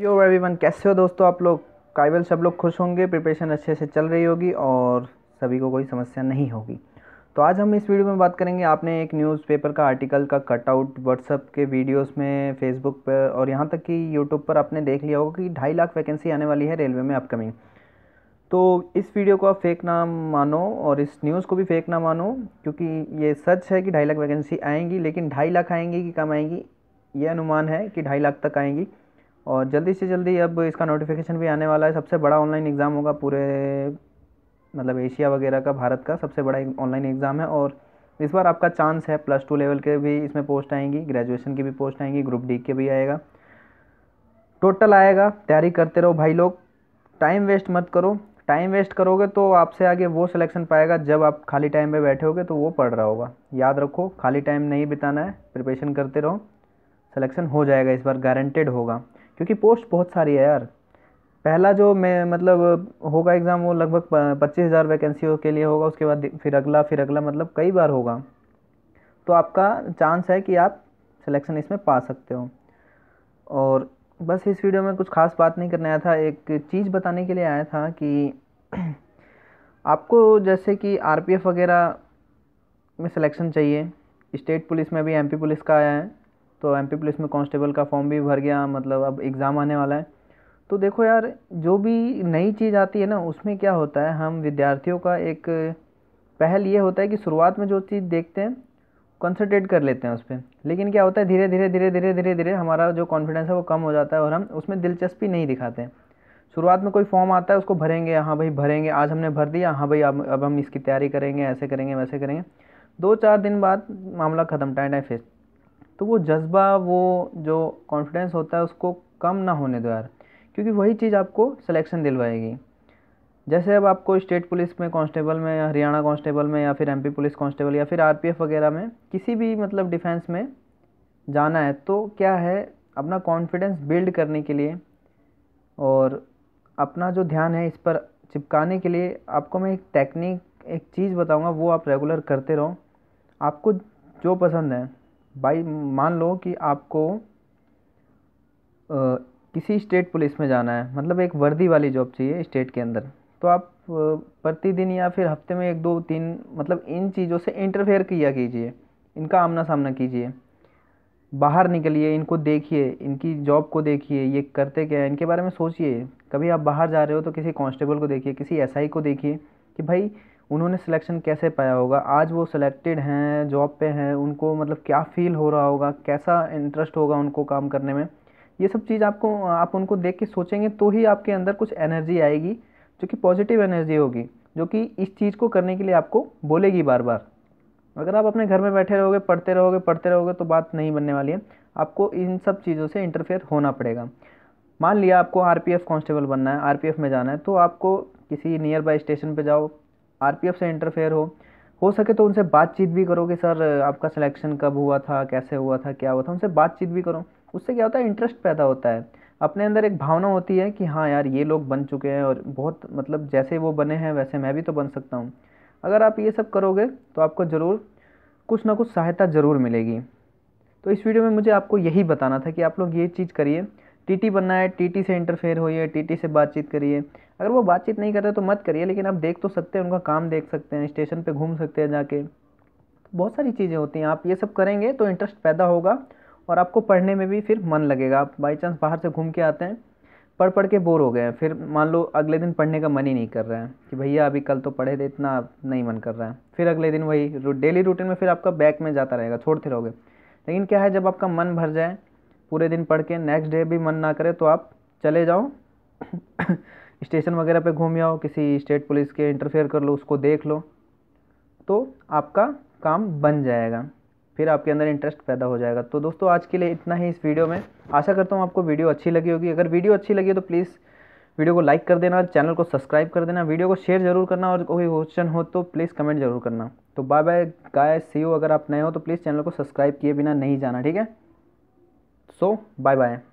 यो everyone कैसे हो दोस्तों आप लोग काइवल सब लोग खुश होंगे प्रिपरेशन अच्छे से चल रही होगी और सभी को कोई समस्या नहीं होगी तो आज हम इस वीडियो में बात करेंगे आपने एक न्यूज़पेपर का आर्टिकल का कटआउट व्हाट्सअप के वीडियोस में फेसबुक पर और यहाँ तक कि यूट्यूब पर आपने देख लिया होगा कि ढाई लाख वैकेंसी आने वाली है रेलवे में अपकमिंग तो इस वीडियो को आप फेक ना मानो और इस न्यूज़ को भी फेक ना मानो क्योंकि ये सच है कि ढाई लाख वैकेंसी आएंगी लेकिन ढाई लाख आएंगी कि कम आएंगी ये अनुमान है कि ढाई लाख तक आएंगी और जल्दी से जल्दी अब इसका नोटिफिकेशन भी आने वाला है सबसे बड़ा ऑनलाइन एग्ज़ाम होगा पूरे मतलब एशिया वगैरह का भारत का सबसे बड़ा ऑनलाइन एग्ज़ाम है और इस बार आपका चांस है प्लस टू लेवल के भी इसमें पोस्ट आएंगी ग्रेजुएशन की भी पोस्ट आएंगी ग्रुप डी के भी आएगा टोटल आएगा तैयारी करते रहो भाई लोग टाइम वेस्ट मत करो टाइम वेस्ट करोगे तो आपसे आगे वो सिलेक्शन पाएगा जब आप खाली टाइम पे बैठे होगे तो वो पढ़ रहा होगा याद रखो खाली टाइम नहीं बिताना है प्रिपरेशन करते रहो सिलेक्शन हो जाएगा इस बार गारंटेड होगा क्योंकि पोस्ट बहुत सारी है यार पहला जो मैं मतलब होगा एग्ज़ाम वो लगभग पच्चीस हज़ार वैकेंसी के लिए होगा उसके बाद फिर अगला फिर अगला मतलब कई बार होगा तो आपका चांस है कि आप सिलेक्शन इसमें पा सकते हो और बस इस वीडियो में कुछ खास बात नहीं करने आया था एक चीज़ बताने के लिए आया था कि आपको जैसे कि आरपीएफ वगैरह में सिलेक्शन चाहिए स्टेट पुलिस में भी एमपी पुलिस का आया है तो एम पुलिस में कांस्टेबल का फॉर्म भी भर गया मतलब अब एग्ज़ाम आने वाला है तो देखो यार जो भी नई चीज़ आती है ना उसमें क्या होता है हम विद्यार्थियों का एक पहल ये होता है कि शुरुआत में जो चीज़ देखते हैं कंसनट्रेट कर लेते हैं उस पर लेकिन क्या होता है धीरे धीरे धीरे धीरे धीरे धीरे हमारा जो कॉन्फिडेंस है वो कम हो जाता है और हम उसमें दिलचस्पी नहीं दिखाते हैं शुरुआत में कोई फॉर्म आता है उसको भरेंगे हाँ भाई भरेंगे आज हमने भर दिया हाँ भाई अब अब हम इसकी तैयारी करेंगे ऐसे करेंगे वैसे करेंगे दो चार दिन बाद मामला ख़त्म टाइम टाइम फेस तो वो जज्बा वो जो कॉन्फिडेंस होता है उसको कम ना होने दो यार क्योंकि वही चीज़ आपको सिलेक्शन दिलवाएगी जैसे अब आपको स्टेट पुलिस में कांस्टेबल में या हरियाणा कांस्टेबल में या फिर एमपी पुलिस कांस्टेबल या फिर आरपीएफ वगैरह में किसी भी मतलब डिफेंस में जाना है तो क्या है अपना कॉन्फिडेंस बिल्ड करने के लिए और अपना जो ध्यान है इस पर चिपकाने के लिए आपको मैं एक टेक्निक एक चीज़ बताऊँगा वो आप रेगुलर करते रहो आपको जो पसंद है भाई मान लो कि आपको आ, किसी स्टेट पुलिस में जाना है मतलब एक वर्दी वाली जॉब चाहिए स्टेट के अंदर तो आप प्रतिदिन या फिर हफ्ते में एक दो तीन मतलब इन चीज़ों से इंटरफेयर किया कीजिए इनका आमना सामना कीजिए बाहर निकलिए इनको देखिए इनकी जॉब को देखिए ये करते क्या है इनके बारे में सोचिए कभी आप बाहर जा रहे हो तो किसी कांस्टेबल को देखिए किसी एसआई को देखिए कि भाई उन्होंने सिलेक्शन कैसे पाया होगा आज वो सिलेक्टेड हैं जॉब पे हैं उनको मतलब क्या फील हो रहा होगा कैसा इंटरेस्ट होगा उनको काम करने में ये सब चीज़ आपको आप उनको देख के सोचेंगे तो ही आपके अंदर कुछ एनर्जी आएगी जो कि पॉजिटिव एनर्जी होगी जो कि इस चीज़ को करने के लिए आपको बोलेगी बार बार अगर आप अपने घर में बैठे रहोगे पढ़ते रहोगे पढ़ते रहोगे तो बात नहीं बनने वाली है आपको इन सब चीज़ों से इंटरफेयर होना पड़ेगा मान लिया आपको आरपीएफ कांस्टेबल बनना है आरपीएफ में जाना है तो आपको किसी नियर बाई स्टेशन पे जाओ आरपीएफ से इंटरफेयर हो हो सके तो उनसे बातचीत भी करो कि सर आपका सिलेक्शन कब हुआ था कैसे हुआ था क्या हुआ था उनसे बातचीत भी करो उससे क्या होता है इंटरेस्ट पैदा होता है अपने अंदर एक भावना होती है कि हाँ यार ये लोग बन चुके हैं और बहुत मतलब जैसे वो बने हैं वैसे मैं भी तो बन सकता हूँ अगर आप ये सब करोगे तो आपको ज़रूर कुछ ना कुछ सहायता ज़रूर मिलेगी तो इस वीडियो में मुझे आपको यही बताना था कि आप लोग ये चीज़ करिए टीटी बनना है टीटी से इंटरफेयर होइए टीटी से बातचीत करिए अगर वो बातचीत नहीं करते तो मत करिए लेकिन आप देख तो सकते हैं उनका काम देख सकते हैं स्टेशन पे घूम सकते हैं जाके तो बहुत सारी चीज़ें होती हैं आप ये सब करेंगे तो इंटरेस्ट पैदा होगा और आपको पढ़ने में भी फिर मन लगेगा आप बाई चांस बाहर से घूम के आते हैं पढ़ पढ़ के बोर हो गए हैं फिर मान लो अगले दिन पढ़ने का मन ही नहीं कर रहा है कि भैया अभी कल तो पढ़े थे इतना नहीं मन कर रहा है फिर अगले दिन वही डेली रूटीन में फिर आपका बैक में जाता रहेगा छोड़ते रहोगे लेकिन क्या है जब आपका मन भर जाए पूरे दिन पढ़ के नेक्स्ट डे भी मन ना करे तो आप चले जाओ स्टेशन वगैरह पे घूम आओ किसी स्टेट पुलिस के इंटरफेयर कर लो उसको देख लो तो आपका काम बन जाएगा फिर आपके अंदर इंटरेस्ट पैदा हो जाएगा तो दोस्तों आज के लिए इतना ही इस वीडियो में आशा करता हूँ आपको वीडियो अच्छी लगी होगी अगर वीडियो अच्छी लगी तो प्लीज़ वीडियो को लाइक कर देना चैनल को सब्सक्राइब कर देना वीडियो को शेयर जरूर करना और कोई क्वेश्चन हो तो प्लीज़ कमेंट जरूर करना तो bye bye guy see you अगर आप नए हो तो प्लीज़ चैनल को सब्सक्राइब किए बिना नहीं जाना ठीक है So, bye bye.